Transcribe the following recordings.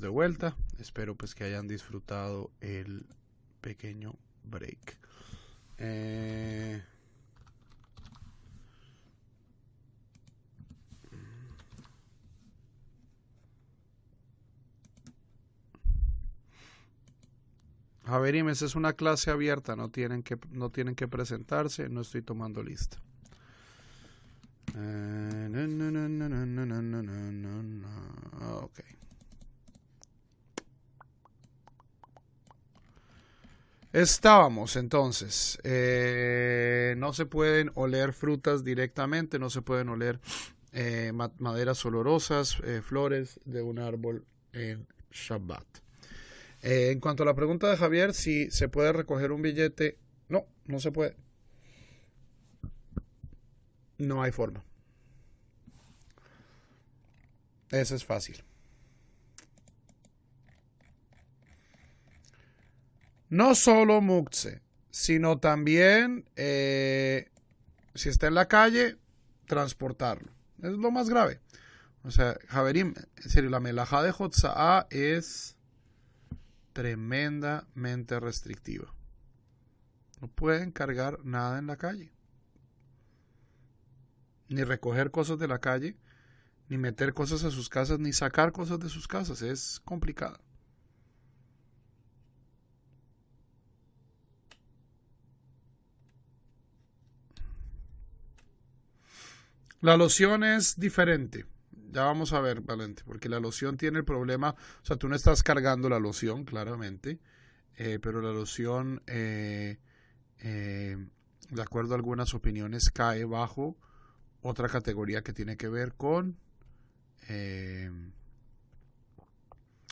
de vuelta. Espero pues que hayan disfrutado el pequeño break. Eh... ver, es una clase abierta, no tienen que, no tienen que presentarse, no estoy tomando lista. Ok. Estábamos entonces, eh, no se pueden oler frutas directamente, no se pueden oler eh, maderas olorosas, eh, flores de un árbol en Shabbat. en cuanto a la pregunta de Javier, si se puede recoger un billete, no, no se puede. No hay forma. Eso es fácil. No solo mukse, sino también, eh, si está en la calle, transportarlo. Es lo más grave. O sea, Javerim, en serio, la melaja de Hotza'a es tremendamente restrictiva. No pueden cargar nada en la calle. Ni recoger cosas de la calle, ni meter cosas a sus casas, ni sacar cosas de sus casas. Es complicado. La loción es diferente. Ya vamos a ver, Valente, porque la loción tiene el problema, o sea, tú no estás cargando la loción, claramente, eh, pero la loción, eh, eh, de acuerdo a algunas opiniones, cae bajo otra categoría que tiene que ver con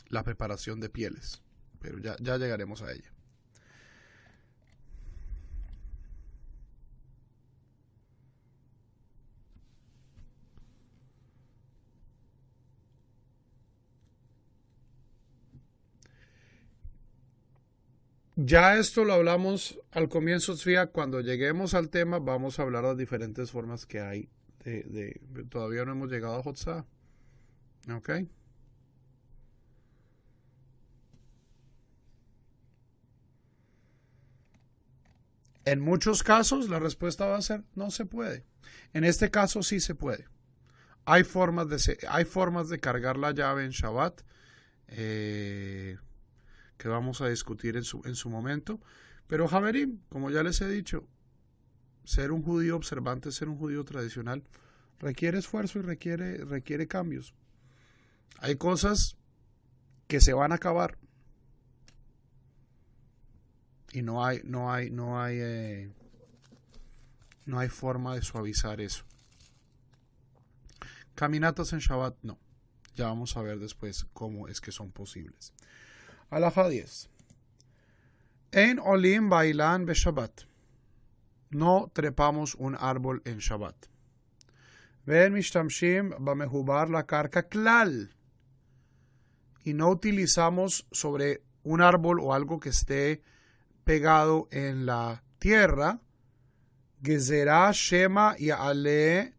la preparación de pieles, pero ya llegaremos a ella. Ya esto lo hablamos al comienzo, Sofía. Cuando lleguemos al tema, vamos a hablar de las diferentes formas que hay de. todavía no hemos llegado a Hotsa. Ok. En muchos casos, la respuesta va a ser no se puede. En este caso, sí se puede. Hay formas de, hay formas de cargar la llave en Shabbat. Eh, que vamos a discutir en su, momento. Pero Javerim, como ya les he dicho, ser un judío observante, ser un judío tradicional, requiere esfuerzo y requiere, requiere cambios. Hay cosas que se van a acabar. Y no hay, no hay, no hay, eh, no hay forma de suavizar eso. Caminatas en Shabbat, no. Ya vamos a ver después cómo es que son posibles. Alafadies. En Olim bailan be Shabbat. No trepamos un árbol en Shabbat. Ven Mishtamshim Bamehubar la carca Klal. Y no utilizamos sobre un árbol o algo que esté pegado en la tierra. Gezerá Shema y Ale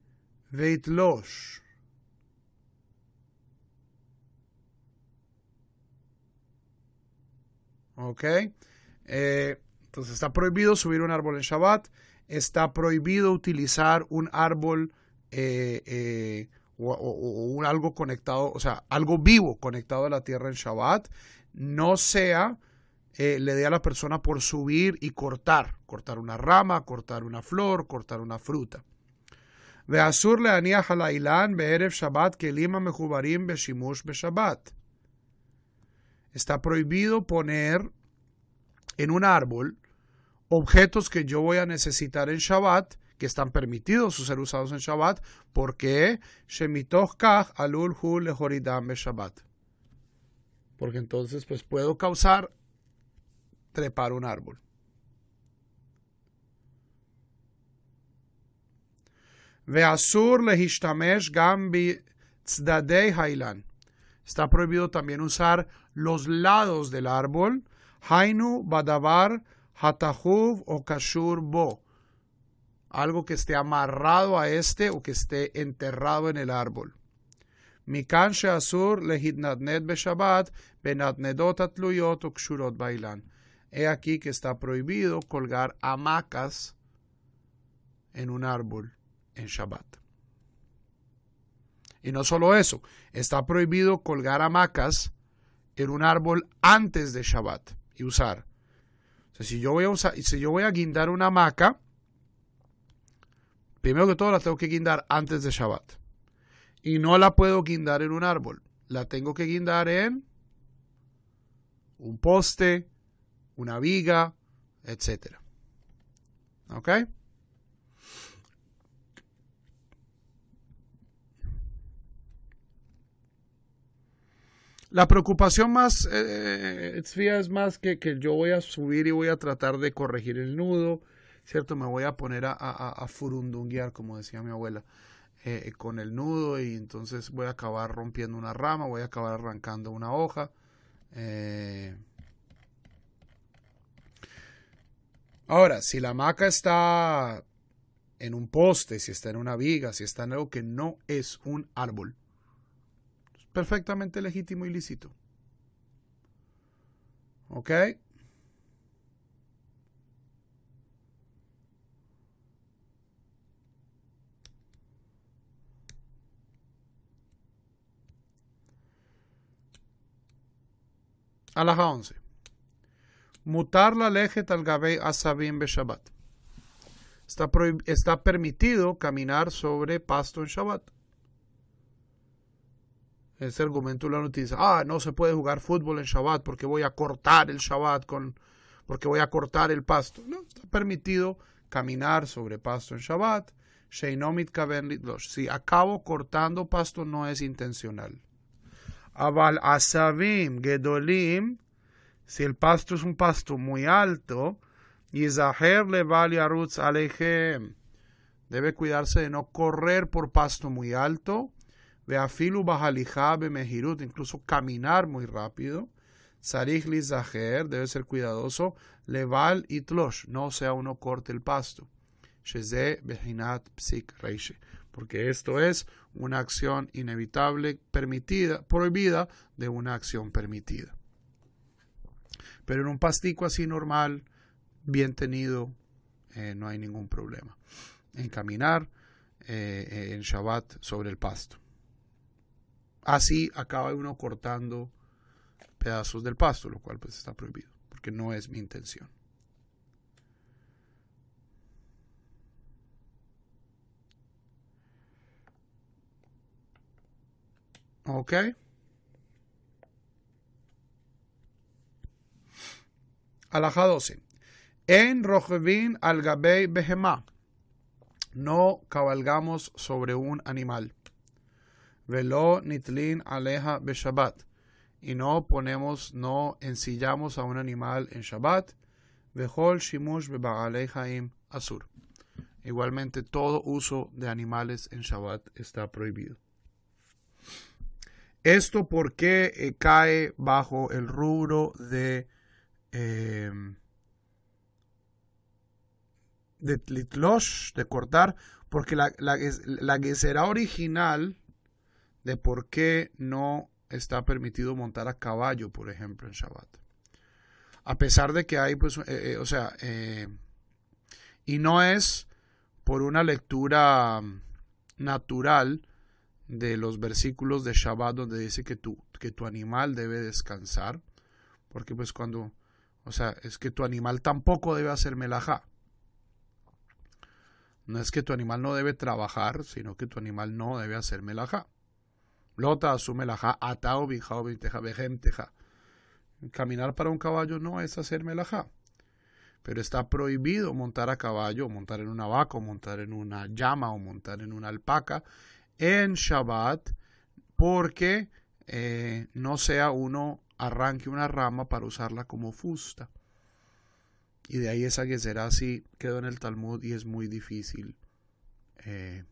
Veitlosh. ¿ok? Eh, entonces está prohibido subir un árbol en Shabbat, está prohibido utilizar un árbol eh, eh, o, algo conectado, o sea, algo vivo conectado a la tierra en Shabbat, no sea... le dé a la persona por subir y cortar, cortar una rama, cortar una flor, cortar una fruta. le anía shabbat Está prohibido poner en un árbol objetos que yo voy a necesitar en Shabbat, que están permitidos ser usados en Shabbat, porque Shemitoch Alul Hu Shabbat. Porque entonces pues puedo causar trepar un árbol. gambi hailan. Está prohibido también usar los lados del árbol Hainu Badavar Hatahuv o Kashur Bo. Algo que esté amarrado a este o que esté enterrado en el árbol. Mikan Sheasur o Kshurot He aquí que está prohibido colgar hamacas en un árbol en Shabbat. Y no solo eso, está prohibido colgar hamacas en un árbol antes de Shabbat y usar. O sea, si yo voy a usar, si yo voy a guindar una hamaca, primero que todo la tengo que guindar antes de Shabbat. Y no la puedo guindar en un árbol. La tengo que guindar en un poste, una viga, etc. ¿Ok? La preocupación más, eh, es más que, que, yo voy a subir y voy a tratar de corregir el nudo, ¿cierto? Me voy a poner a, a, furundunguear, como decía mi abuela, eh, eh, con el nudo y entonces voy a acabar rompiendo una rama, voy a acabar arrancando una hoja. Eh. Ahora, si la maca está en un poste, si está en una viga, si está en algo que no es un árbol, perfectamente legítimo y lícito. ¿Ok? Alaja 11. Mutar la leje talgabei asabim beshabbat. Está, está permitido caminar sobre pasto en Shabbat. Ese argumento lo han Ah, no se puede jugar fútbol en Shabbat porque voy a cortar el Shabbat, con, porque voy a cortar el pasto. No, está permitido caminar sobre pasto en Shabbat. Sheinomit Si acabo cortando pasto no es intencional. Aval asavim gedolim. Si el pasto es un pasto muy alto. Yizaher le vale Ruth alejem. Debe cuidarse de no correr por pasto muy alto Veafilu bajalijabe mejirut, incluso caminar muy rápido. Sarihli debe ser cuidadoso. Leval y tlosh, no sea uno corte el pasto. Sheze behinat psik reishe. Porque esto es una acción inevitable, permitida, prohibida de una acción permitida. Pero en un pastico así normal, bien tenido, eh, no hay ningún problema en caminar eh, en Shabbat sobre el pasto. Así acaba uno cortando pedazos del pasto, lo cual pues está prohibido, porque no es mi intención. Ok. Alaja 12. En Rojbin al Gabey No cabalgamos sobre un animal. Velo nitlin aleja Shabbat Y no ponemos, no ensillamos a un animal en Shabbat. Vejol shimush bebaalei asur. Igualmente, todo uso de animales en Shabbat está prohibido. Esto porque eh, cae bajo el rubro de, em, de de cortar, porque la que será original de por qué no está permitido montar a caballo, por ejemplo, en Shabbat. A pesar de que hay, pues, eh, eh, o sea, eh, y no es por una lectura natural de los versículos de Shabbat donde dice que tu, que tu animal debe descansar, porque pues cuando, o sea, es que tu animal tampoco debe hacer melajá. No es que tu animal no debe trabajar, sino que tu animal no debe hacer melajá. Lota asume la ja, atao teja, teja. Caminar para un caballo no es hacer melajá. Pero está prohibido montar a caballo, montar en una vaca, montar en una llama, o montar en una alpaca en Shabbat, porque eh, no sea uno arranque una rama para usarla como fusta. Y de ahí esa que será así quedó en el Talmud y es muy difícil eh,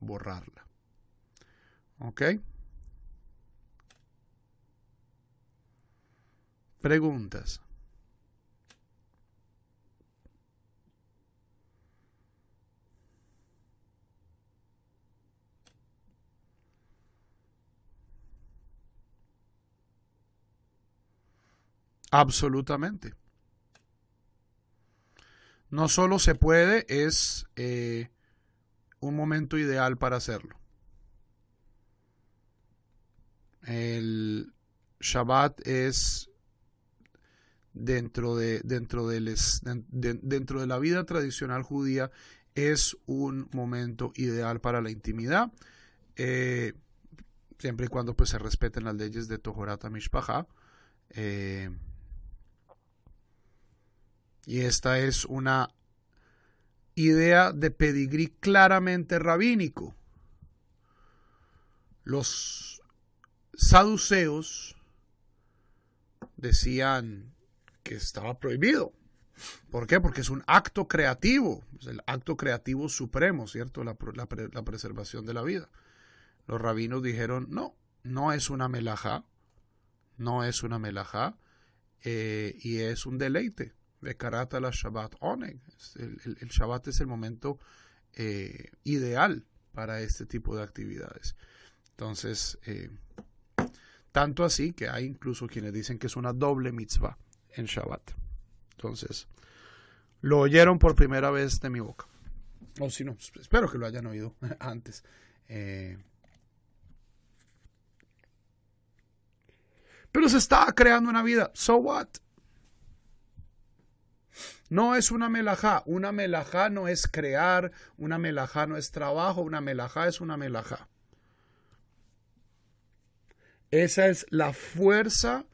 borrarla. ¿Ok? Preguntas. Absolutamente. No solo se puede, es eh, un momento ideal para hacerlo. El Shabbat es dentro de, dentro, dentro de la vida tradicional judía es un momento ideal para la intimidad, eh, siempre y cuando pues, se respeten las leyes de Tohorata Mishpaha. Eh, y esta es una idea de pedigrí claramente rabínico. Los saduceos decían que estaba prohibido. ¿Por qué? Porque es un acto creativo, es el acto creativo supremo, ¿cierto? La, preservación de la vida. Los rabinos dijeron, no, no es una melajá, no es una melajá, eh, y es un deleite. De Karata la Shabbat Oneg. El, Shabbat es el momento eh, ideal para este tipo de actividades. Entonces, eh, tanto así que hay incluso quienes dicen que es una doble mitzvah en Shabbat. Entonces, lo oyeron por primera vez de mi boca. O si no, espero que lo hayan oído antes. Eh, pero se está creando una vida. So what? No es una melajá. Una melajá no es crear, una melajá no es trabajo, una melajá es una melajá. Esa es la fuerza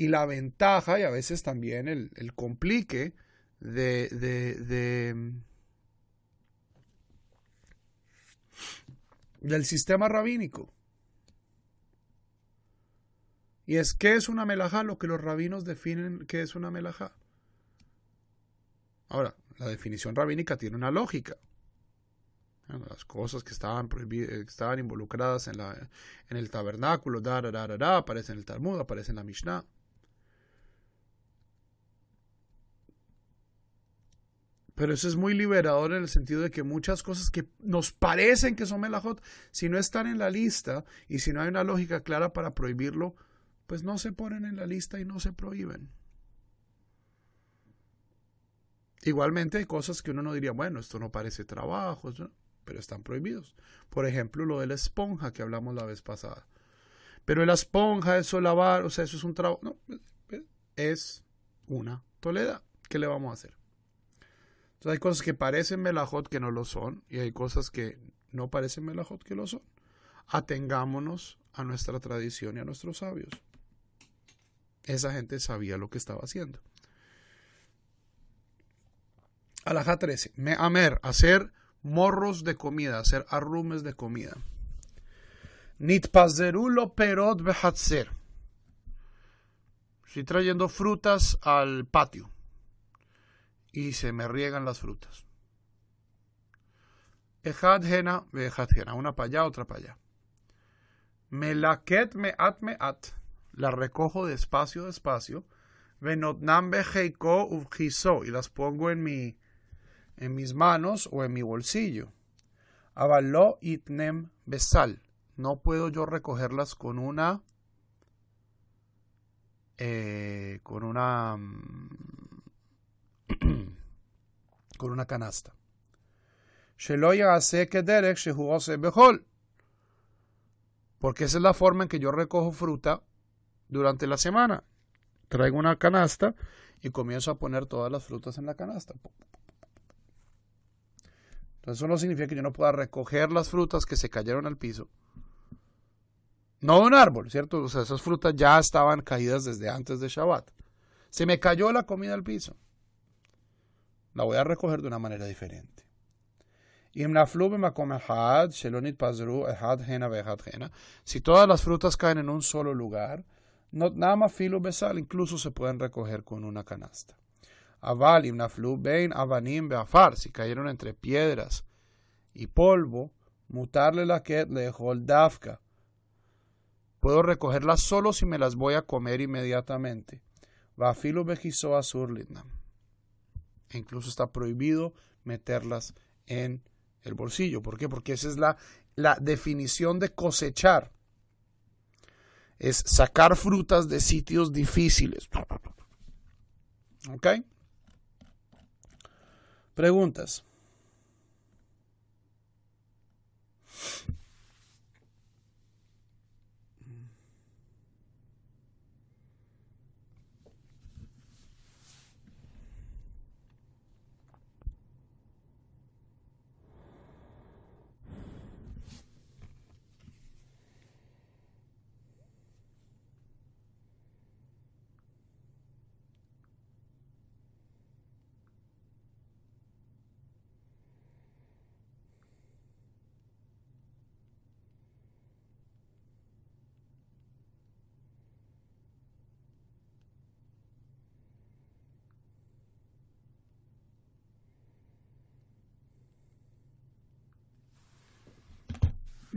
y la ventaja y a veces también el, complique de, mm, del sistema rabínico. Y es que es una melajá, lo que los rabinos definen que es una melajá. Ahora, la definición rabínica tiene una lógica. Las cosas que estaban, eh, estaban involucradas en, la, en el tabernáculo, da, aparece en el Talmud, aparece en la Mishnah. Pero eso es muy liberador en el sentido de que muchas cosas que nos parecen que son melajot, si no están en la lista y si no hay una lógica clara para prohibirlo, pues no se ponen en la lista y no se prohíben. Igualmente hay cosas que uno no diría, bueno, esto no parece trabajo, pero están prohibidos. Por ejemplo, lo de la esponja que hablamos la vez pasada. Pero la esponja, eso lavar, o sea, eso es un trabajo. No, es una toleda. ¿Qué le vamos a hacer? hay cosas que parecen melajot que no lo son y hay cosas que no parecen melajot que lo son. Atengámonos a nuestra tradición y a nuestros sabios. Esa gente sabía lo que estaba haciendo. Alajá 13. Amer hacer morros de comida, hacer arrumes de comida. Nitpazerulo perot behatzer. Estoy trayendo frutas al patio y se me riegan las frutas. Ejad hena, vejad hena, una para allá, otra para allá. Melaket me at me at, la recojo despacio, despacio. Venotnam bejeiko uvjiso, y las pongo en, mi, en mis manos o en mi bolsillo. Avaló itnem besal, no puedo yo recogerlas con una. Eh, con una mm, con una canasta. Porque esa es la forma en que yo recojo fruta durante la semana. Traigo una canasta y comienzo a poner todas las frutas en la canasta. Entonces eso no significa que yo no pueda recoger las frutas que se cayeron al piso. No de un árbol, ¿cierto? O sea, esas frutas ya estaban caídas desde antes de Shabbat. Se me cayó la comida al piso la voy a recoger de una manera diferente. Si todas las frutas caen en un solo lugar, nada más filo besal, incluso se pueden recoger con una canasta. Aval, imnaflu, bein, avanim, beafar, si cayeron entre piedras y polvo, mutarle la que dafka. Puedo recogerlas solo si me las voy a comer inmediatamente. E incluso está prohibido meterlas en el bolsillo. ¿Por qué? Porque esa es la, la definición de cosechar. Es sacar frutas de sitios difíciles. ¿Ok? Preguntas.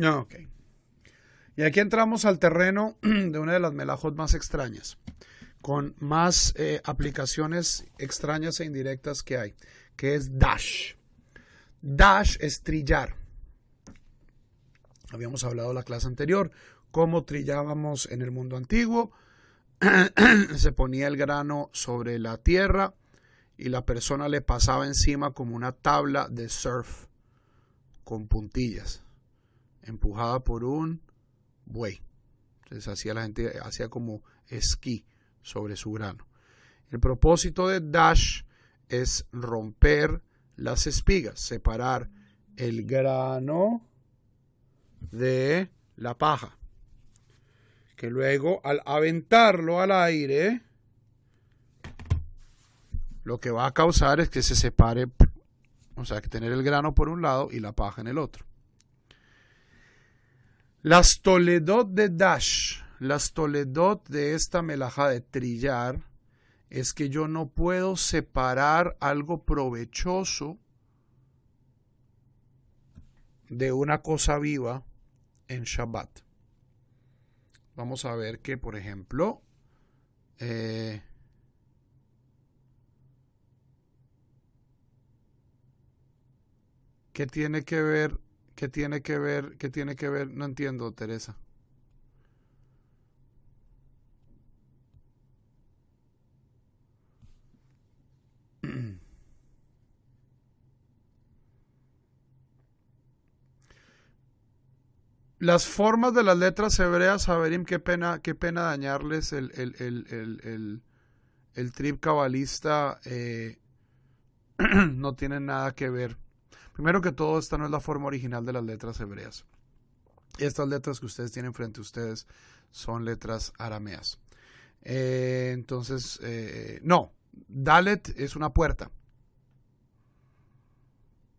Ah, y aquí entramos al terreno de una de las melajot más extrañas, con más eh, aplicaciones extrañas e indirectas que hay, que es Dash. Dash es trillar. Habíamos hablado la clase anterior cómo trillábamos en el mundo antiguo. Se ponía el grano sobre la tierra y la persona le pasaba encima como una tabla de surf con puntillas empujada por un buey. Entonces hacía la gente, hacía como esquí sobre su grano. El propósito de Dash es romper las espigas, separar el grano de la paja, que luego al aventarlo al aire, lo que va a causar es que se separe, o sea, que tener el grano por un lado y la paja en el otro. Las Toledot de Dash, las Toledot de esta melaja de trillar, es que yo no puedo separar algo provechoso de una cosa viva en Shabbat. Vamos a ver que, por ejemplo, eh, ¿qué tiene que ver ¿Qué tiene que ver? tiene que ver? No entiendo, Teresa. Las formas de las letras hebreas, Averim, qué pena, qué pena dañarles el, el, trip cabalista, eh, no tienen nada que ver. Primero que todo, esta no es la forma original de las letras hebreas. Estas letras que ustedes tienen frente a ustedes son letras arameas. Eh, entonces, eh, no, Dalet es una puerta.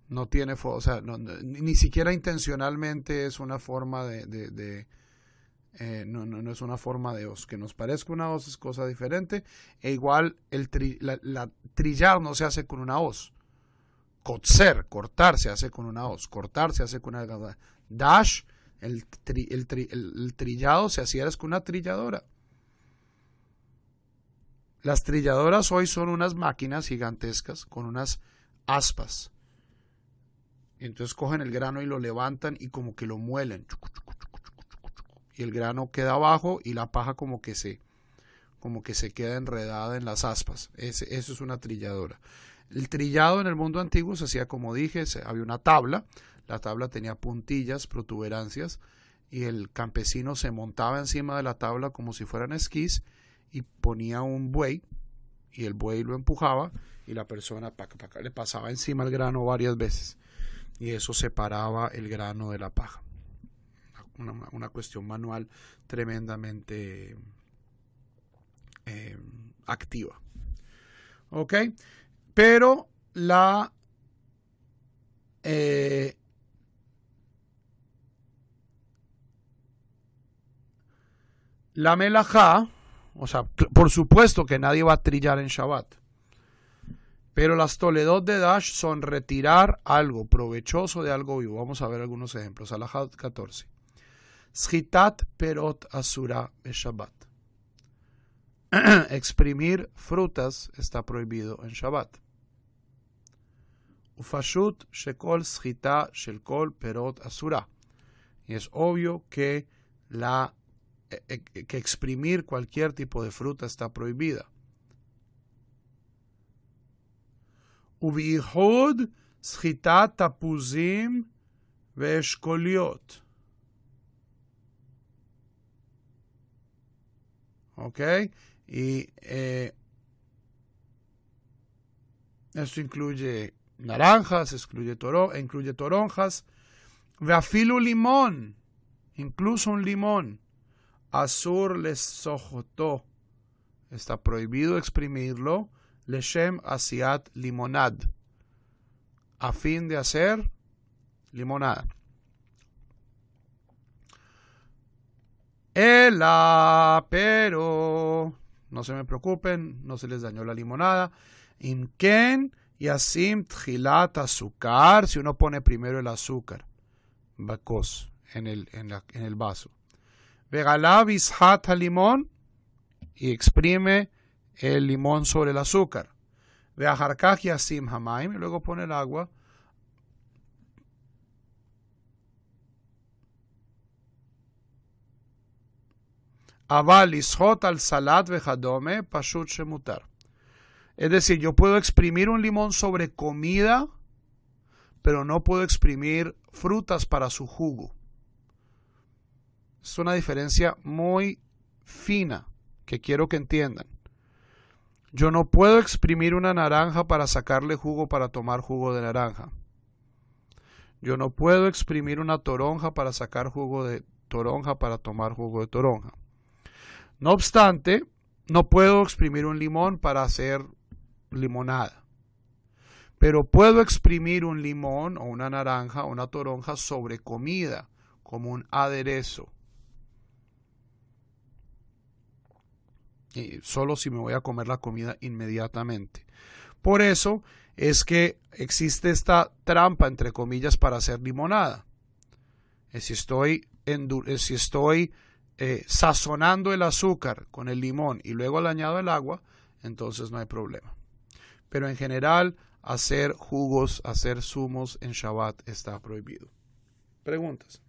No tiene, o sea, ni siquiera intencionalmente es una forma de, eh, no, no, es una forma de os. Que nos parezca una os es cosa diferente. E igual el trillar no se hace con una os. Cotzer, cortar se hace con una hoz, cortar se hace con una dash, el, trillado se hacía con una trilladora. Las trilladoras hoy son unas máquinas gigantescas con unas aspas. Entonces cogen el grano y lo levantan y como que lo muelen. Y el grano queda abajo y la paja como que se como que se queda enredada en las aspas. eso es una trilladora. El trillado en el mundo antiguo se hacía como dije, había una tabla, la tabla tenía puntillas, protuberancias, y el campesino se montaba encima de la tabla como si fueran esquís y ponía un buey y el buey lo empujaba y la persona le pasaba encima el grano varias veces y eso separaba el grano de la paja. Una, cuestión manual tremendamente eh, activa. ¿Ok? pero la eh, la melajá, o sea, por supuesto que nadie va a trillar en Shabbat. Pero las toledot de Dash son retirar algo provechoso de algo vivo. Vamos a ver algunos ejemplos. Alajá 14. Schitat perot asura Shabbat. Exprimir frutas está prohibido en Shabbat ufashut shekol schita shekol perot asura. Y es obvio que, la, que exprimir cualquier tipo de fruta está prohibida. Ubihud schita tapuzim veshkoliot. Okay, Y eh, esto incluye naranjas, excluye toro, e incluye toronjas, veafilu limón, incluso un limón, azur les sojotó, está prohibido exprimirlo, leshem asiat limonad, a fin de hacer limonada. Ela, pero no se me preocupen, no se les dañó la limonada. Imken y asim tjilat azúcar, si uno pone primero el azúcar, bacos, en el, en, en el vaso. Vegalab ishat al limón, y exprime el limón sobre el azúcar. Veajarkaj y asim hamaim, y luego pone el agua. Aval ishot al salat vejadome pashut shemutar. Es decir, yo puedo exprimir un limón sobre comida, pero no puedo exprimir frutas para su jugo. Es una diferencia muy fina que quiero que entiendan. Yo no puedo exprimir una naranja para sacarle jugo para tomar jugo de naranja. Yo no puedo exprimir una toronja para sacar jugo de toronja para tomar jugo de toronja. No obstante, no puedo exprimir un limón para hacer limonada. Pero puedo exprimir un limón o una naranja o una toronja sobre comida como un aderezo. Y solo si me voy a comer la comida inmediatamente. Por eso es que existe esta trampa, entre comillas, para hacer limonada. Eh, si estoy, eh, eh, sazonando el azúcar con el limón y luego le añado el agua, entonces no hay problema pero en general hacer jugos, hacer zumos en Shabbat está prohibido. Preguntas.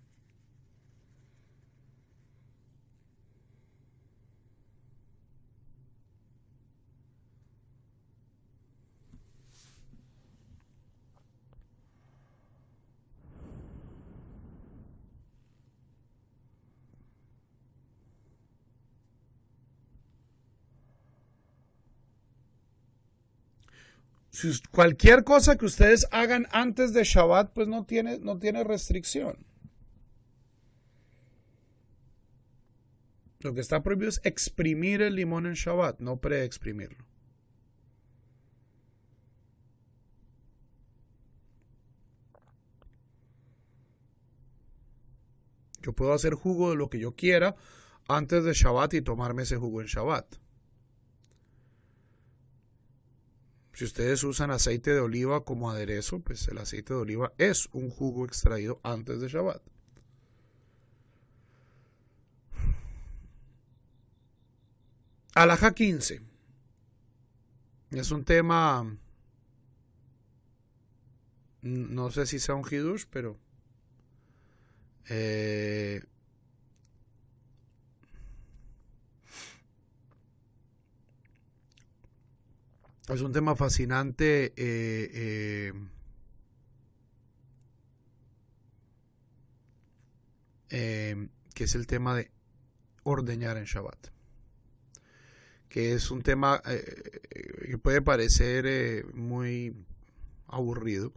cualquier cosa que ustedes hagan antes de Shabbat, pues no tiene, no tiene restricción. Lo que está prohibido es exprimir el limón en Shabbat, no preexprimirlo. Yo puedo hacer jugo de lo que yo quiera antes de Shabbat y tomarme ese jugo en Shabbat. Si ustedes usan aceite de oliva como aderezo, pues el aceite de oliva es un jugo extraído antes de Shabbat. Alaja 15. Es un tema. No sé si sea un Hidush, pero. Eh, es un tema fascinante. Eh, eh, em, que es el tema de ordeñar en Shabbat. Que es un tema eh, que puede parecer muy aburrido,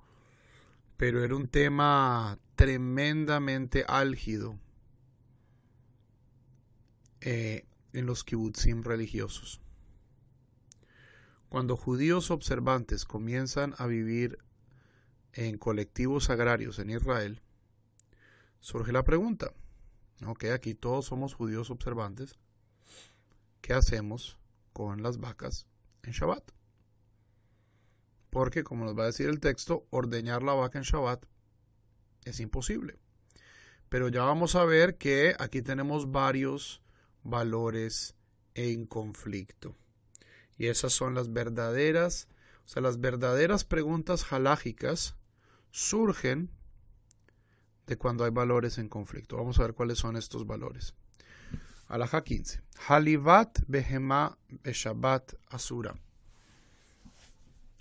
pero era un tema tremendamente álgido en los kibutzim religiosos. Cuando judíos observantes comienzan a vivir en colectivos agrarios en Israel, surge la pregunta, ok, aquí todos somos judíos observantes, ¿qué hacemos con las vacas en Shabbat? Porque, como nos va a decir el texto, ordeñar la vaca en Shabbat es imposible. Pero ya vamos a ver que aquí tenemos varios valores en conflicto. Y esas son las verdaderas, o sea, las verdaderas preguntas jalágicas surgen de cuando hay valores en conflicto. Vamos a ver cuáles son estos valores. Alaja 15. Halivat behema beshabbat asura.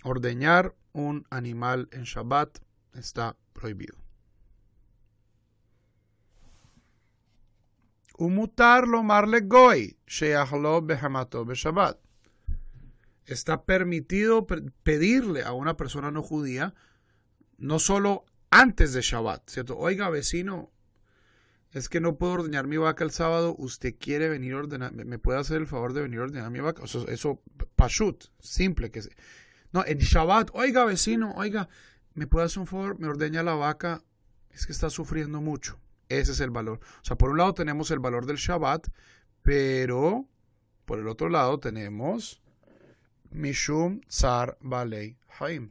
Ordeñar un animal en Shabbat está prohibido. Umutar lo marle goy sheachlo behamato beshabbat está permitido pedirle a una persona no judía, no solo antes de Shabbat, ¿cierto? Oiga, vecino, es que no puedo ordeñar mi vaca el sábado, usted quiere venir a ordenar, me puede hacer el favor de venir a ordenar mi vaca, eso, pashut, simple que No, en Shabbat, oiga, vecino, oiga, me puede hacer un favor, me ordeña la vaca, es que está sufriendo mucho. Ese es el valor. O sea, por un lado tenemos el valor del Shabbat, pero por el otro lado tenemos Mishum Haim.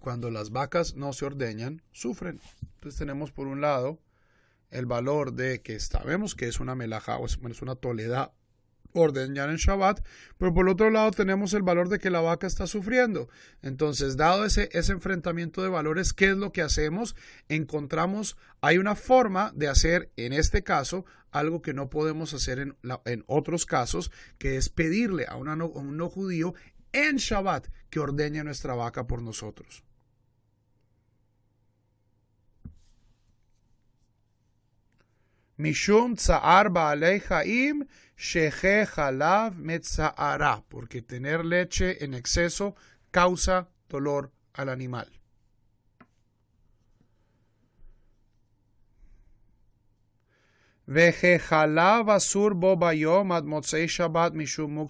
Cuando las vacas no se ordeñan, sufren. Entonces tenemos por un lado el valor de que sabemos que es una melaja o es, una toledad ordeñar en Shabbat, pero por otro lado tenemos el valor de que la vaca está sufriendo. Entonces, dado ese, ese enfrentamiento de valores, ¿qué es lo que hacemos? Encontramos, hay una forma de hacer, en este caso, algo que no podemos hacer en, en otros casos, que es pedirle a, a un no judío en Shabbat que ordeñe nuestra vaca por nosotros. Mishum tsa'ar ba'alei sheje porque tener leche en exceso causa dolor al animal. shabbat mishum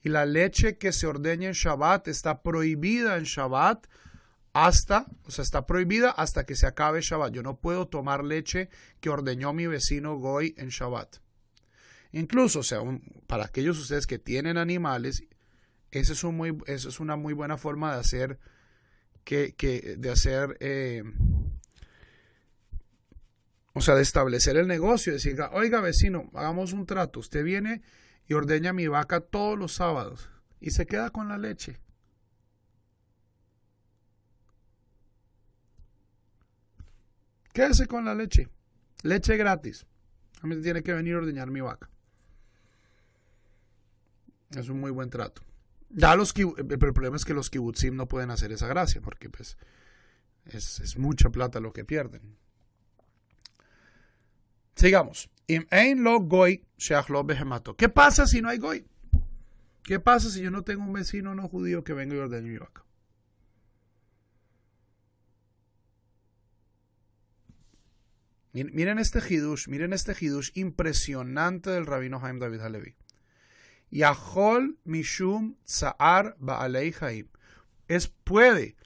Y la leche que se ordena en Shabbat está prohibida en Shabbat hasta, o sea, está prohibida hasta que se acabe Shabbat. Yo no puedo tomar leche que ordeñó mi vecino Goy en Shabbat. Incluso, o sea, para aquellos ustedes que tienen animales, esa es, muy, es una muy buena forma de hacer que, de hacer, eh, o sea, de establecer el negocio, decir, oiga vecino, hagamos un trato, usted viene y ordeña mi vaca todos los sábados y se queda con la leche. Quédese con la leche. Leche gratis. A mí tiene que venir a ordeñar mi vaca. Es un muy buen trato. Eh, pero el problema es que los kibutzim no pueden hacer esa gracia porque pues es, es mucha plata lo que pierden. Sigamos. ¿Qué pasa si no hay goy? ¿Qué pasa si yo no tengo un vecino no judío que venga y ordene mi vaca? Miren este hidush, miren este hidush impresionante del rabino Haim David Halevi. Yahol Mishum Tzaar Ba'alei Haim. Es puede,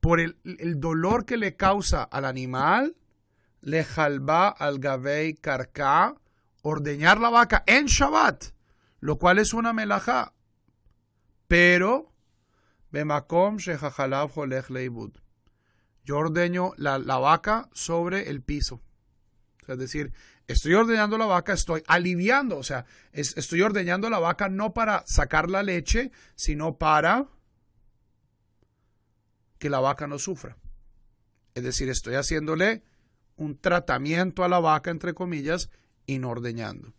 por el, dolor que le causa al animal, le jalba al gavei karka, ordeñar la vaca en Shabbat, lo cual es una melaja Pero, bemakom leibud. Yo ordeño la vaca sobre el piso. Es decir, estoy ordeñando la vaca, estoy aliviando, o sea, estoy ordeñando la vaca no para sacar la leche, sino para que la vaca no sufra. Es decir, estoy haciéndole un tratamiento a la vaca, entre comillas, y no ordeñando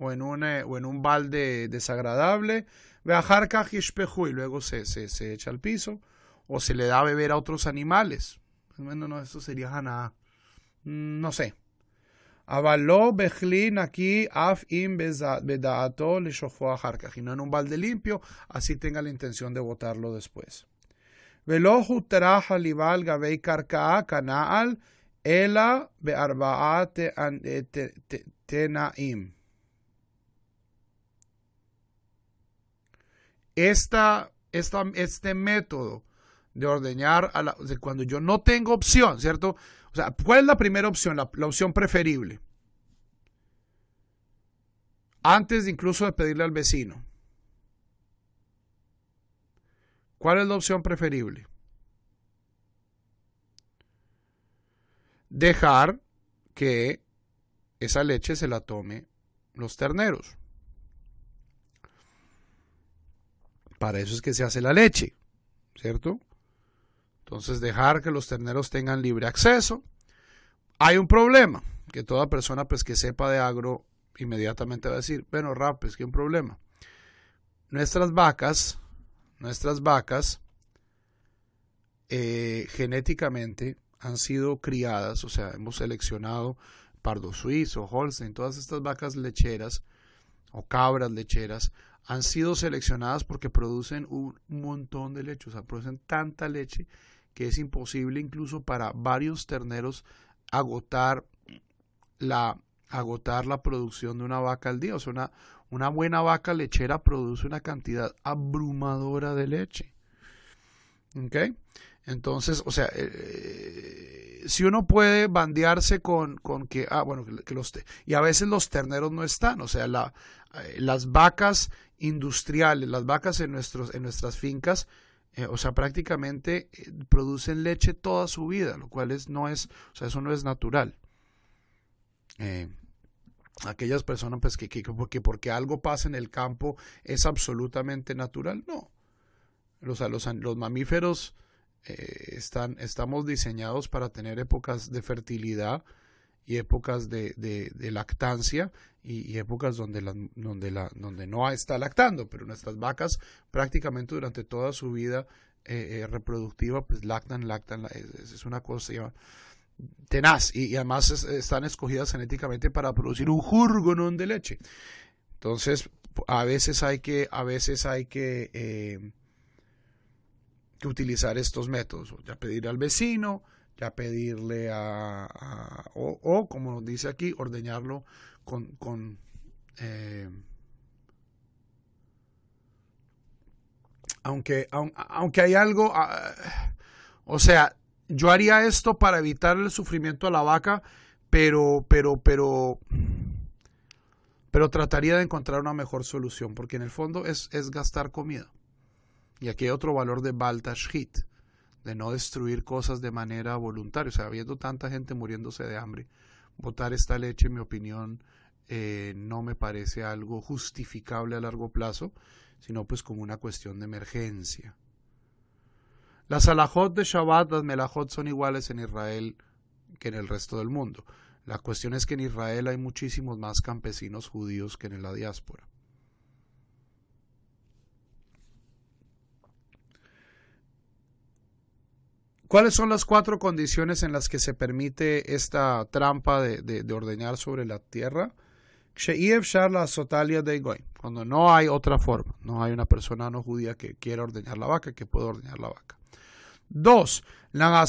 o en un, o en un balde desagradable, y luego se, se, se echa al piso, o se le da a beber a otros animales. Bueno, no, eso sería jana, mm, No sé. Avaló Bejlin aquí, Af im Bedaato le a y no en un balde limpio, así tenga la intención de botarlo después. Velo gabei kanaal, ela bearbaate eh, tenaim. esta, este método de ordeñar, cuando yo no tengo opción, ¿cierto? O sea, ¿cuál es la primera opción, la, opción preferible? Antes de incluso de pedirle al vecino. ¿Cuál es la opción preferible? Dejar que esa leche se la tome los terneros. Para eso es que se hace la leche, ¿cierto? Entonces dejar que los terneros tengan libre acceso. Hay un problema, que toda persona pues que sepa de agro inmediatamente va a decir, bueno, rap, es que un problema. Nuestras vacas, nuestras vacas eh, genéticamente han sido criadas, o sea, hemos seleccionado pardo suizo, Holstein, todas estas vacas lecheras o cabras lecheras han sido seleccionadas porque producen un montón de leche, o sea, producen tanta leche que es imposible incluso para varios terneros agotar la, agotar la producción de una vaca al día. O sea, una, una buena vaca lechera produce una cantidad abrumadora de leche. ¿Ok? Entonces, o sea, eh, eh, si uno puede bandearse con, con que, ah, bueno, que, los, y a veces los terneros no están, o sea, la, eh, las vacas industriales, las vacas en, nuestros, en nuestras fincas, o sea, prácticamente producen leche toda su vida, lo cual es, no es, o sea, eso no es natural. aquellas personas pues, que, que, porque, porque algo pasa en el campo es absolutamente natural, no. O sea, los, los mamíferos eh, están, estamos diseñados para tener épocas de fertilidad y épocas de, lactancia y, épocas donde, la, donde, la, donde no está lactando, pero nuestras vacas prácticamente durante toda su vida eh, eh, reproductiva pues lactan, lactan, es, una cosa tenaz y, además están escogidas genéticamente para producir un jurgonón de leche. Entonces, a veces hay que, a veces hay que que utilizar estos métodos, ya pedir al vecino, ya pedirle a, o, como nos dice aquí, ordeñarlo con, eh, aunque, aunque hay algo, ah, o sea, yo haría esto para evitar el sufrimiento a la vaca, pero, pero, pero, pero trataría de encontrar una mejor solución, porque en el fondo es, es gastar comida. Y aquí hay otro valor de Baltashit, de no destruir cosas de manera voluntaria. O sea, habiendo tanta gente muriéndose de hambre, botar esta leche, en mi opinión, eh, no me parece algo justificable a largo plazo, sino pues como una cuestión de emergencia. Las alajot de Shabbat, las melajot son iguales en Israel que en el resto del mundo. La cuestión es que en Israel hay muchísimos más campesinos judíos que en la diáspora. ¿Cuáles son las cuatro condiciones en las que se permite esta trampa de, ordeñar sobre la tierra? Cuando no hay otra forma, no hay una persona no judía que quiera ordeñar la vaca, que pueda ordeñar la vaca. Dos, la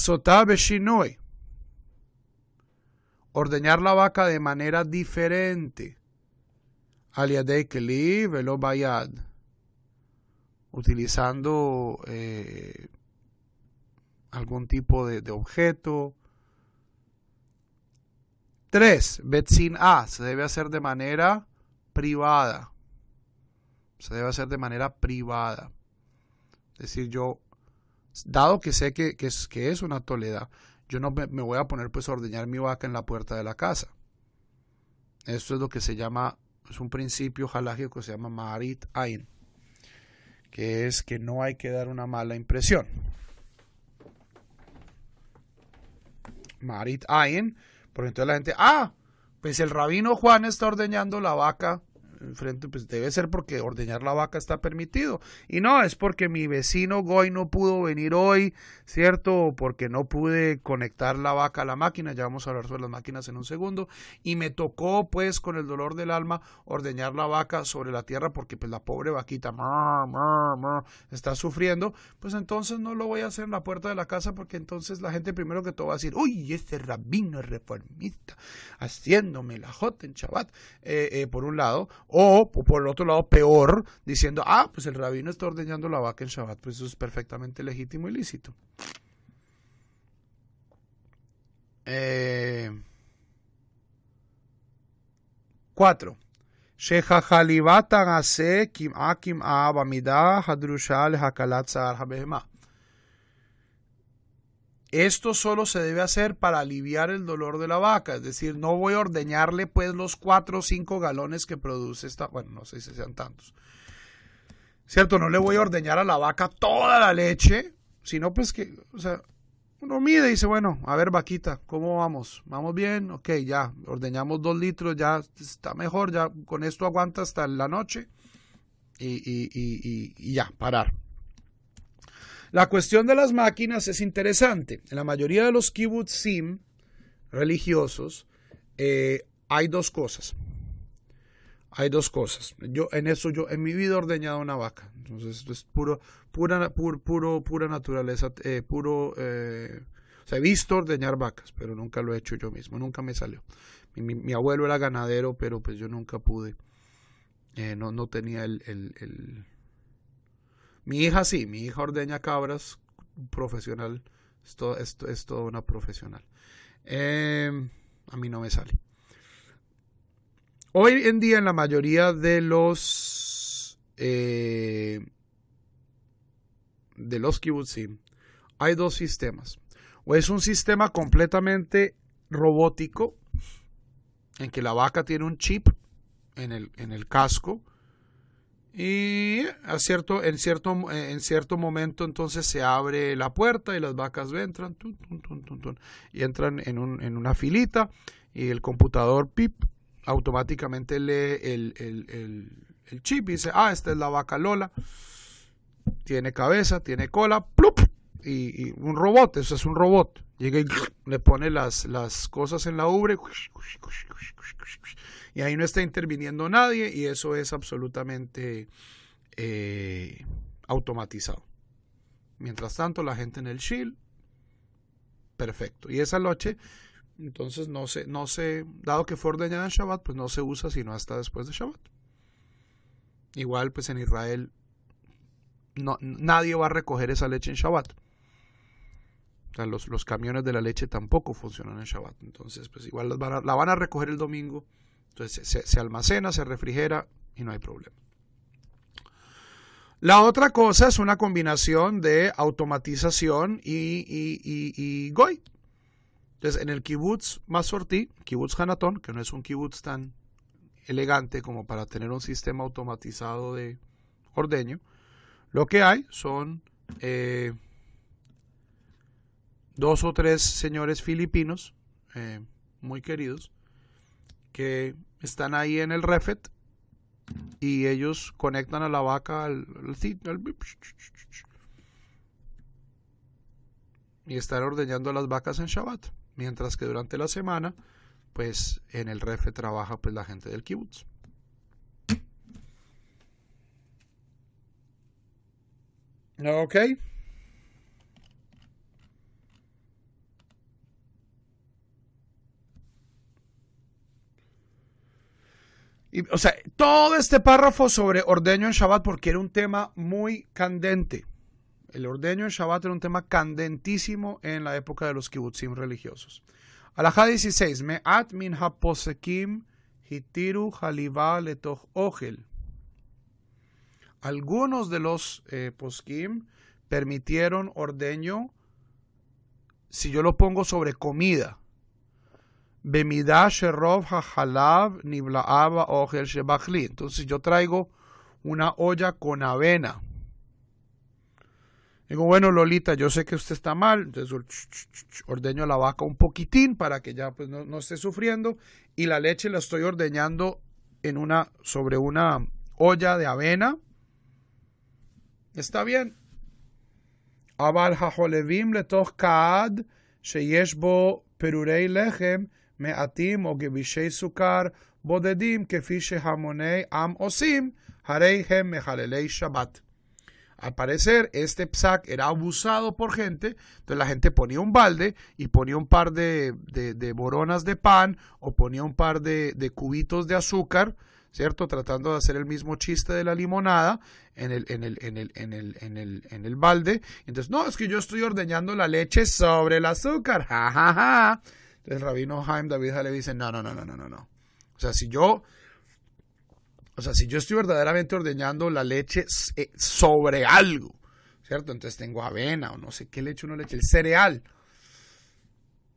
Ordeñar la vaca de manera diferente. Aliadei Utilizando eh, algún tipo de, objeto. 3. betsin A. Se debe hacer de manera privada. Se debe hacer de manera privada. Es decir, yo, dado que sé que, que, es, una toleda yo no me, voy a poner pues a ordeñar mi vaca en la puerta de la casa. Esto es lo que se llama, es un principio jalágico que se llama marit Ain, que es que no hay que dar una mala impresión. Marit Ayn, porque entonces la gente, ah, pues el rabino Juan está ordeñando la vaca enfrente, pues debe ser porque ordeñar la vaca está permitido. Y no, es porque mi vecino Goy no pudo venir hoy, ¿cierto? porque no pude conectar la vaca a la máquina, ya vamos a hablar sobre las máquinas en un segundo, y me tocó pues con el dolor del alma ordeñar la vaca sobre la tierra porque pues la pobre vaquita está sufriendo, pues entonces no lo voy a hacer en la puerta de la casa porque entonces la gente primero que todo va a decir, uy, este rabino es reformista, haciéndome la jota en Chabat, eh, eh, por un lado, o, por el otro lado, peor, diciendo, ah, pues el rabino está ordeñando la vaca en Shabbat, pues eso es perfectamente legítimo y lícito. Eh, cuatro. Shehachalivatan ase kim akim ah, abamida ah, hadrushal hakalatzar habehemah. Esto solo se debe hacer para aliviar el dolor de la vaca, es decir, no voy a ordeñarle pues los cuatro, o cinco galones que produce esta, bueno, no sé si sean tantos. ¿Cierto? No le voy a ordeñar a la vaca toda la leche, sino pues que, o sea, uno mide y dice, bueno, a ver vaquita, ¿cómo vamos? ¿Vamos bien? Ok, ya, ordeñamos dos litros, ya está mejor, ya con esto aguanta hasta la noche y ya, parar. La cuestión de las máquinas es interesante. En la mayoría de los kibbutzim religiosos eh, hay dos cosas. Hay dos cosas. Yo en eso yo en mi vida he ordeñado una vaca. Entonces es puro pura puro pura naturaleza eh, puro eh, he visto ordeñar vacas, pero nunca lo he hecho yo mismo, nunca me salió. Mi, abuelo era ganadero, pero pues yo nunca pude. Eh, no, no tenía el mi hija sí, mi hija ordeña cabras, profesional, es, toda una profesional. Em, a mí no me sale. Hoy en día en la mayoría de los... Eh, de los kibbutzim, hay dos sistemas. O es un sistema completamente robótico, en que la vaca tiene un chip en el, en el casco y a cierto, en, cierto, en cierto momento entonces se abre la puerta y las vacas entran y entran en, un, en, una filita y el computador pip automáticamente lee el, chip y dice, ah, esta es la vaca Lola, tiene cabeza, tiene cola, y, un robot, eso es un robot, llega y le pone las, las cosas en la ubre y ahí no está interviniendo nadie y eso es absolutamente eh, automatizado. Mientras tanto, la gente en el shil, perfecto. Y esa noche, entonces no se, no se, dado que fue ordeñada en Shabbat, pues no se usa sino hasta después de Shabbat. Igual, pues en Israel no, nadie va a recoger esa leche en Shabbat. los, los, camiones de la leche tampoco funcionan en Shabbat. Entonces, pues igual la van a recoger el domingo entonces se, almacena, se refrigera y no hay problema. La otra cosa es una combinación de automatización y, GOI. Entonces, en el kibutz Masorti, kibutz Hanatón, que no es un kibutz tan elegante como para tener un sistema automatizado de ordeño, lo que hay son eh, dos o tres señores filipinos eh, muy queridos que están ahí en el refet y ellos conectan a la vaca al, al, y están ordeñando las vacas en Shabbat, mientras que durante la semana, pues en el refet trabaja pues la gente del kibutz. Ok. o sea, todo este párrafo sobre ordeño en Shabbat, porque era un tema muy candente. El ordeño en Shabbat era un tema candentísimo en la época de los kibutzim religiosos. Alajá 16. min posekim hitiru Algunos de los eh, poskim permitieron ordeño, si yo lo pongo sobre comida, entonces yo traigo una olla con avena. Digo, bueno, Lolita, yo sé que usted está mal, entonces ordeño la vaca un poquitín para que ya pues, no, esté sufriendo y la leche la estoy ordeñando en una, sobre una olla de avena. Está bien. le bo perurei lechem me atim גבישי סוכר בודדים Al parecer, este psac era abusado por gente, entonces la gente ponía un balde y ponía un par de, de, boronas de pan o ponía un par de, cubitos de azúcar, ¿cierto? Tratando de hacer el mismo chiste de la limonada en el, en el, el, el, el, en el balde. Entonces, no, es que yo estoy ordeñando la leche sobre el azúcar, jajaja. ja. Entonces rabino Jaime David le dice, no, no, no, no, no, no, no. O sea, si yo, o sea, si yo estoy verdaderamente ordeñando la leche eh, sobre algo, ¿cierto? Entonces tengo avena o no sé qué leche, uno leche, el cereal.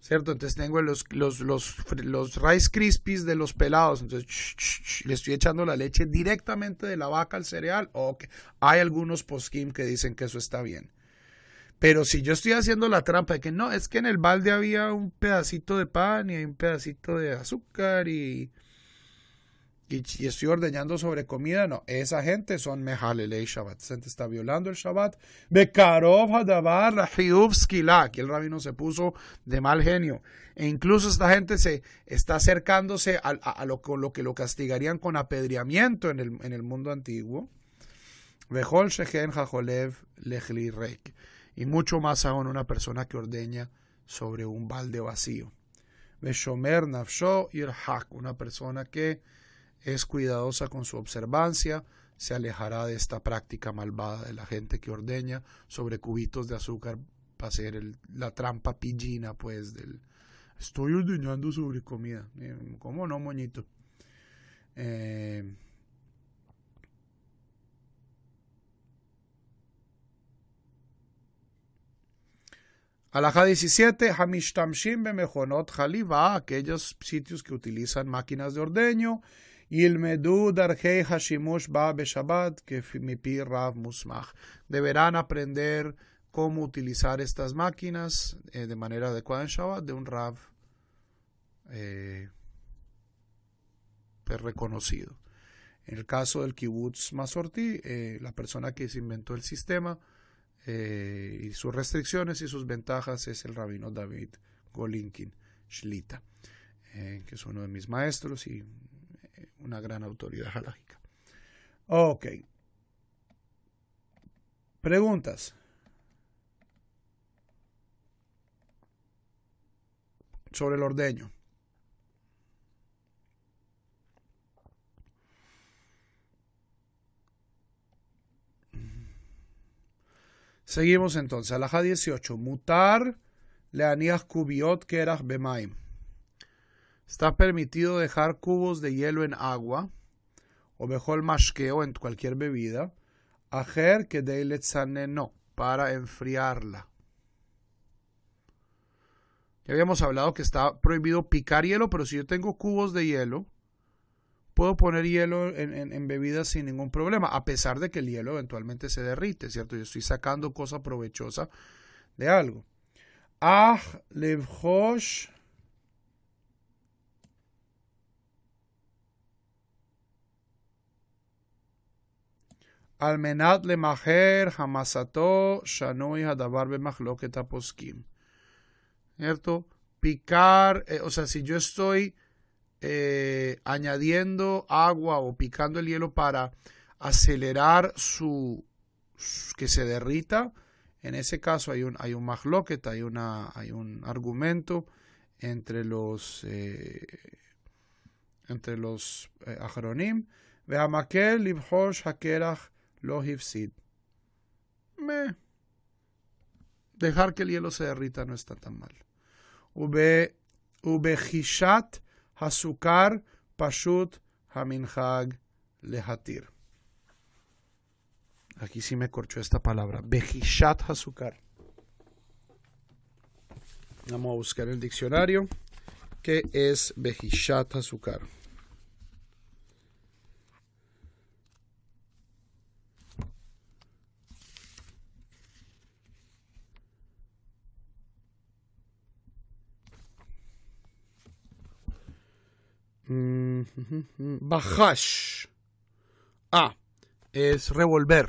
¿Cierto? Entonces tengo los, los, los, los Rice Krispies de los pelados. Entonces le estoy echando la leche directamente de la vaca al cereal. que Hay algunos poskim que dicen que eso está bien. Pero si yo estoy haciendo la trampa de que no, es que en el balde había un pedacito de pan y un pedacito de azúcar y, y, estoy ordeñando sobre comida, no, esa gente son y Shabbat. Esa gente está violando el Shabbat. Bekarov Jadabar Rahiubskila. Aquí el rabino se puso de mal genio. E incluso esta gente se está acercándose a, lo, que lo castigarían con apedreamiento en el, mundo antiguo. Behol Jajolev Lechli Reik y mucho más aún una persona que ordeña sobre un balde vacío. Beshomer Nafsho Irhak, una persona que es cuidadosa con su observancia, se alejará de esta práctica malvada de la gente que ordeña sobre cubitos de azúcar para hacer la trampa pillina, pues, del estoy ordeñando sobre comida. Eh, ¿Cómo no, moñito? Eh, Alajá 17, Hamishtamshim Bemejonot Jaliba, aquellos sitios que utilizan máquinas de ordeño. y Medú Darjei Hashimush Ba Beshabbat, que Mipi Rav Musmach. Deberán aprender cómo utilizar estas máquinas eh, de manera adecuada en Shabbat de un Rav eh, pues reconocido. En el caso del kibbutz Masorti, eh, la persona que se inventó el sistema, eh, y sus restricciones y sus ventajas es el rabino David Golinkin Shlita, eh, que es uno de mis maestros y eh, una gran autoridad halágica. Ok. Preguntas. Sobre el ordeño. Seguimos entonces. alaja 18. Mutar leanías cubiot era bemaim. Está permitido dejar cubos de hielo en agua, o mejor masqueo en cualquier bebida, ajer que no, para enfriarla. Ya habíamos hablado que está prohibido picar hielo, pero si yo tengo cubos de hielo puedo poner hielo en, bebidas sin ningún problema, a pesar de que el hielo eventualmente se derrite, ¿cierto? Yo estoy sacando cosa provechosa de algo. Ah, levhosh. Almenat le majer hamasato shanoi hadavar ¿Cierto? Picar, eh, o sea, si yo estoy eh, añadiendo agua o picando el hielo para acelerar su, que se derrita. En ese caso hay un, hay un mahloket, hay, una, hay un argumento entre los, eh, entre los eh, libhosh, hakerach, Me. Dejar que el hielo se derrita no está tan mal. Ube, Hasukar Pashut Haminhag Lehatir. Aquí sí me corchó esta palabra. Bejishat Hasukar. Vamos a buscar el diccionario. ¿Qué es Bejishat Hasukar? Mm, bajash. Ah, es revolver.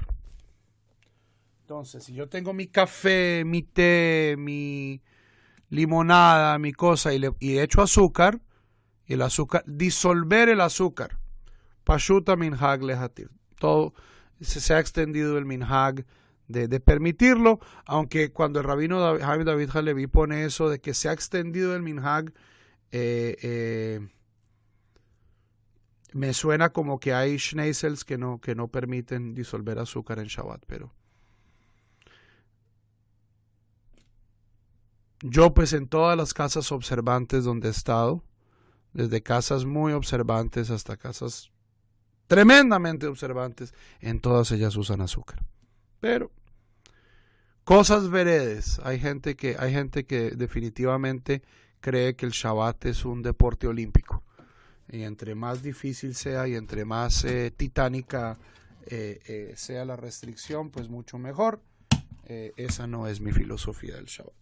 Entonces, si yo tengo mi café, mi té, mi limonada, mi cosa, y le hecho echo azúcar, y el azúcar, disolver el azúcar. Pashuta minhag lejatir. Todo se, ha extendido el minhag de, permitirlo, aunque cuando el rabino David, David Halevi pone eso de que se ha extendido el minhag, eh, eh, me suena como que hay Schneisels que no, que no permiten disolver azúcar en Shabbat, pero... Yo pues en todas las casas observantes donde he estado, desde casas muy observantes hasta casas tremendamente observantes, en todas ellas usan azúcar. Pero cosas veredes, hay gente que hay gente que definitivamente cree que el Shabbat es un deporte olímpico y entre más difícil sea y entre más eh, titánica eh, eh, sea la restricción, pues mucho mejor. esa no es mi filosofía del Shabbat.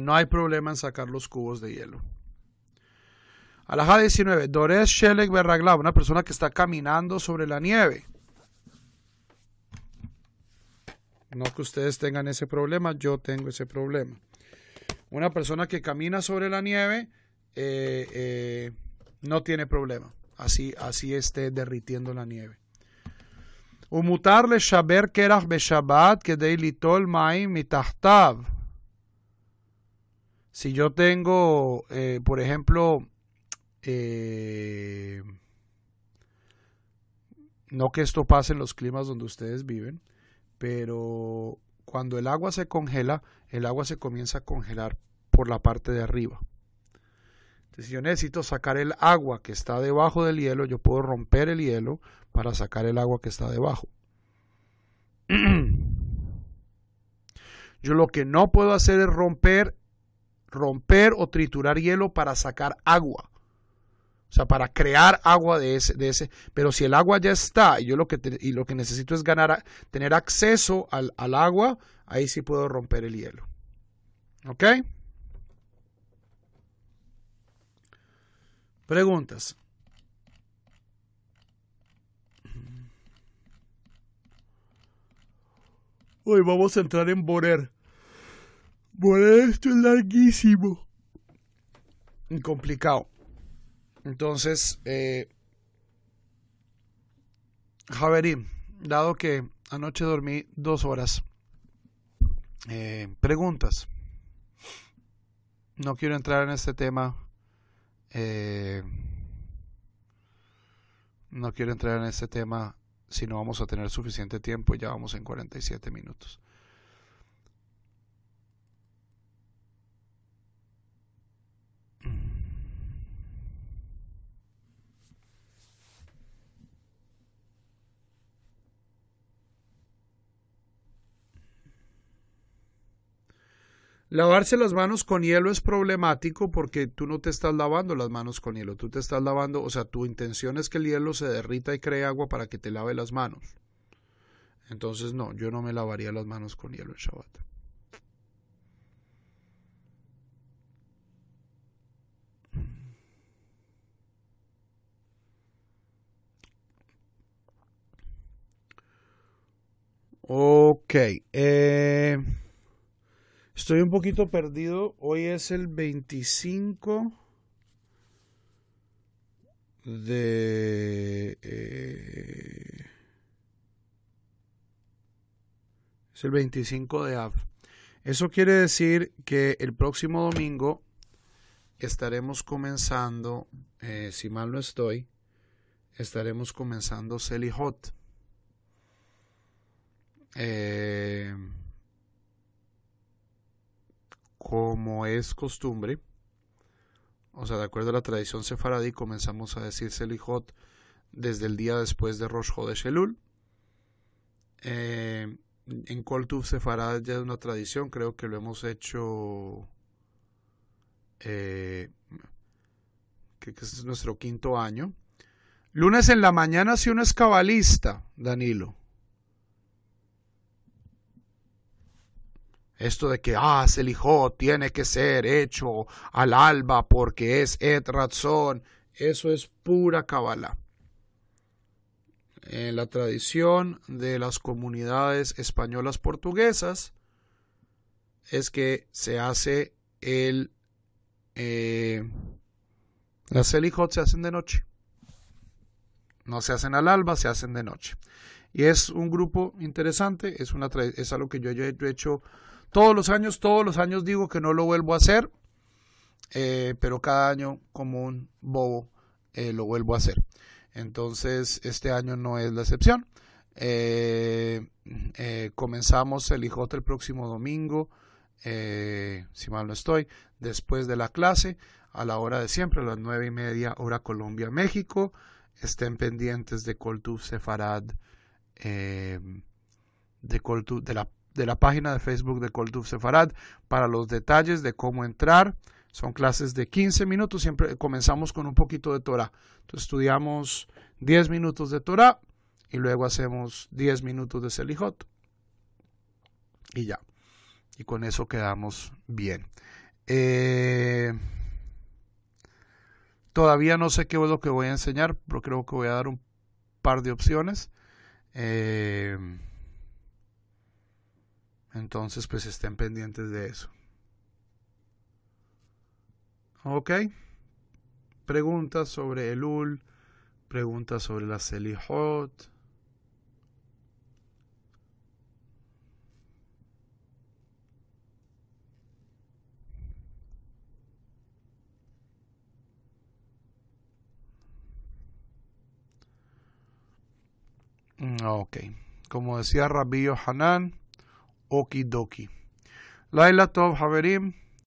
no hay problema en sacar los cubos de hielo. Alaja 19. Doresh Shelek Berragla, una persona que está caminando sobre la nieve. No que ustedes tengan ese problema, yo tengo ese problema. Una persona que camina sobre la nieve eh, eh, no tiene problema. Así, así esté derritiendo la nieve. Si yo tengo, eh, por ejemplo, eh, no que esto pase en los climas donde ustedes viven, pero cuando el agua se congela, el agua se comienza a congelar por la parte de arriba. Entonces, si yo necesito sacar el agua que está debajo del hielo, yo puedo romper el hielo para sacar el agua que está debajo. Yo lo que no puedo hacer es romper, romper o triturar hielo para sacar agua. O sea, para crear agua de ese, de ese. Pero si el agua ya está y yo lo que, lo que necesito es ganar, tener acceso al, agua, ahí sí puedo romper el hielo. ¿Ok? Preguntas. Hoy vamos a entrar en Borer. Borer, esto es larguísimo. Complicado. Entonces, eh, dado que anoche dormí dos horas, eh, preguntas. No quiero entrar en este tema. Eh, no quiero entrar en este tema si no vamos a tener suficiente tiempo. Ya vamos en 47 minutos. Lavarse las manos con hielo es problemático porque tú no te estás lavando las manos con hielo, tú te estás lavando, o sea, tu intención es que el hielo se derrita y cree agua para que te lave las manos. Entonces, no, yo no me lavaría las manos con hielo el Shabbat. Ok. Eh... Estoy un poquito perdido. Hoy es el 25 de... Eh, es el 25 de abril Eso quiere decir que el próximo domingo estaremos comenzando, eh, si mal no estoy, estaremos comenzando Selly Hot. Eh, como es costumbre, o sea, de acuerdo a la tradición sefaradí, comenzamos a decir Selijot desde el día después de Rosh de Elul. Eh, en Coltub Sefarad ya es una tradición, creo que lo hemos hecho. Eh, que, que, es nuestro quinto año. Lunes en la mañana, si uno es cabalista, Danilo, Esto de que, ah, el tiene que ser hecho al alba porque es etrazón eso es pura cabala. En la tradición de las comunidades españolas portuguesas es que se hace el... Eh, las se hacen de noche. No se hacen al alba, se hacen de noche. Y es un grupo interesante, es, una, es algo que yo, yo he hecho todos los años, todos los años digo que no lo vuelvo a hacer, eh, pero cada año como un bobo eh, lo vuelvo a hacer. Entonces, este año no es la excepción. Eh, comenzamos el IJ el próximo domingo, si mal no estoy, después de la clase, a la hora de siempre, a las nueve y media, hora Colombia, México. Estén pendientes de Coltub Sefarad, de Coltub, de la de la página de Facebook de Colduf Sefarad para los detalles de cómo entrar. Son clases de 15 minutos, siempre comenzamos con un poquito de Torah. estudiamos 10 minutos de Torah y luego hacemos 10 minutos de Selijot. Y ya. Y con eso quedamos bien. Eh, todavía no sé qué es lo que voy a enseñar, pero creo que voy a dar un par de opciones. Eh, entonces, pues estén pendientes de eso. Ok. Preguntas sobre el UL. Preguntas sobre la Selihot. Mm, ok. Como decía Rabbi Hanan, אוקי דוקי. לילה טוב חברים.